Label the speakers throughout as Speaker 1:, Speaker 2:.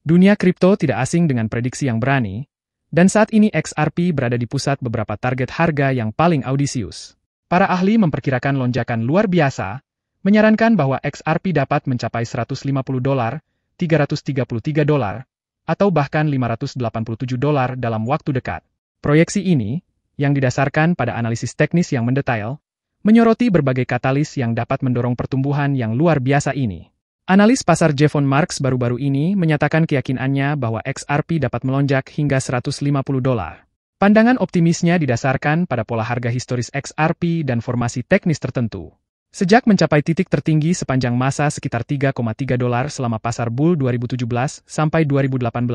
Speaker 1: Dunia kripto tidak asing dengan prediksi yang berani, dan saat ini XRP berada di pusat beberapa target harga yang paling audisius. Para ahli memperkirakan lonjakan luar biasa, menyarankan bahwa XRP dapat mencapai 150 dolar, 333 dolar, atau bahkan 587 dolar dalam waktu dekat. Proyeksi ini, yang didasarkan pada analisis teknis yang mendetail, menyoroti berbagai katalis yang dapat mendorong pertumbuhan yang luar biasa ini. Analis pasar Jevon Marks baru-baru ini menyatakan keyakinannya bahwa XRP dapat melonjak hingga 150 dolar. Pandangan optimisnya didasarkan pada pola harga historis XRP dan formasi teknis tertentu. Sejak mencapai titik tertinggi sepanjang masa sekitar 3,3 dolar selama pasar bull 2017 sampai 2018,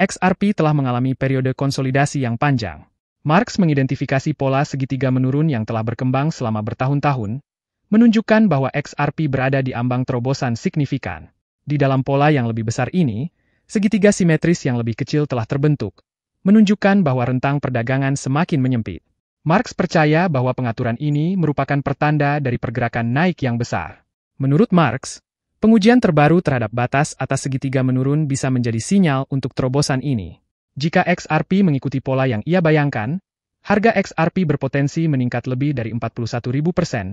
Speaker 1: XRP telah mengalami periode konsolidasi yang panjang. Marx mengidentifikasi pola segitiga menurun yang telah berkembang selama bertahun-tahun, menunjukkan bahwa XRP berada di ambang terobosan signifikan. Di dalam pola yang lebih besar ini, segitiga simetris yang lebih kecil telah terbentuk, menunjukkan bahwa rentang perdagangan semakin menyempit. Marx percaya bahwa pengaturan ini merupakan pertanda dari pergerakan naik yang besar. Menurut Marx, pengujian terbaru terhadap batas atas segitiga menurun bisa menjadi sinyal untuk terobosan ini. Jika XRP mengikuti pola yang ia bayangkan, harga XRP berpotensi meningkat lebih dari 41.000 persen,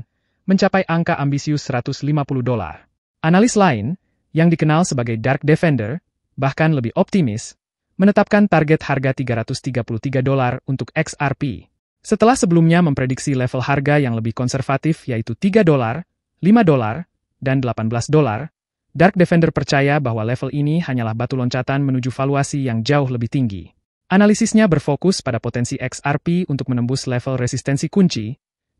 Speaker 1: mencapai angka ambisius 150 dolar. Analis lain, yang dikenal sebagai Dark Defender, bahkan lebih optimis, menetapkan target harga 333 dolar untuk XRP. Setelah sebelumnya memprediksi level harga yang lebih konservatif yaitu 3 dolar, 5 dolar, dan 18 dolar, Dark Defender percaya bahwa level ini hanyalah batu loncatan menuju valuasi yang jauh lebih tinggi. Analisisnya berfokus pada potensi XRP untuk menembus level resistensi kunci,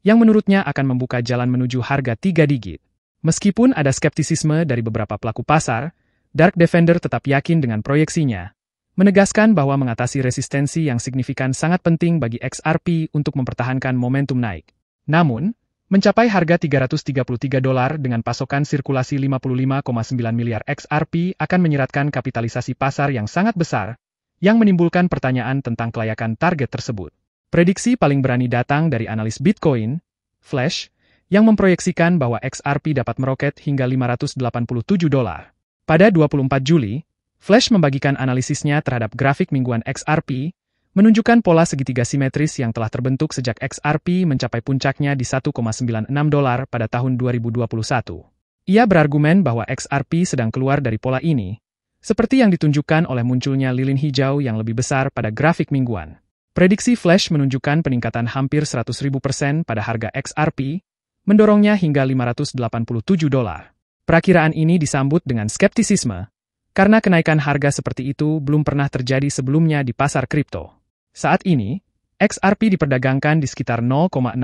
Speaker 1: yang menurutnya akan membuka jalan menuju harga tiga digit. Meskipun ada skeptisisme dari beberapa pelaku pasar, Dark Defender tetap yakin dengan proyeksinya, menegaskan bahwa mengatasi resistensi yang signifikan sangat penting bagi XRP untuk mempertahankan momentum naik. Namun, mencapai harga 333 dolar dengan pasokan sirkulasi 55,9 miliar XRP akan menyeratkan kapitalisasi pasar yang sangat besar, yang menimbulkan pertanyaan tentang kelayakan target tersebut. Prediksi paling berani datang dari analis Bitcoin, Flash, yang memproyeksikan bahwa XRP dapat meroket hingga 587 dolar. Pada 24 Juli, Flash membagikan analisisnya terhadap grafik mingguan XRP, menunjukkan pola segitiga simetris yang telah terbentuk sejak XRP mencapai puncaknya di 1,96 dolar pada tahun 2021. Ia berargumen bahwa XRP sedang keluar dari pola ini, seperti yang ditunjukkan oleh munculnya lilin hijau yang lebih besar pada grafik mingguan. Prediksi Flash menunjukkan peningkatan hampir 100.000 persen pada harga XRP, mendorongnya hingga 587 dolar. Perakiraan ini disambut dengan skeptisisme, karena kenaikan harga seperti itu belum pernah terjadi sebelumnya di pasar kripto. Saat ini, XRP diperdagangkan di sekitar 0,6009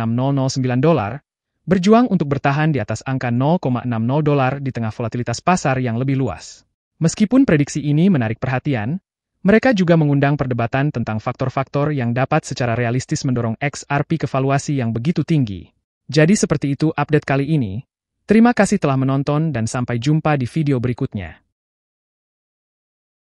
Speaker 1: dolar, berjuang untuk bertahan di atas angka 0,60 dolar di tengah volatilitas pasar yang lebih luas. Meskipun prediksi ini menarik perhatian, mereka juga mengundang perdebatan tentang faktor-faktor yang dapat secara realistis mendorong XRP ke valuasi yang begitu tinggi. Jadi seperti itu update kali ini. Terima kasih telah menonton dan sampai jumpa di video berikutnya.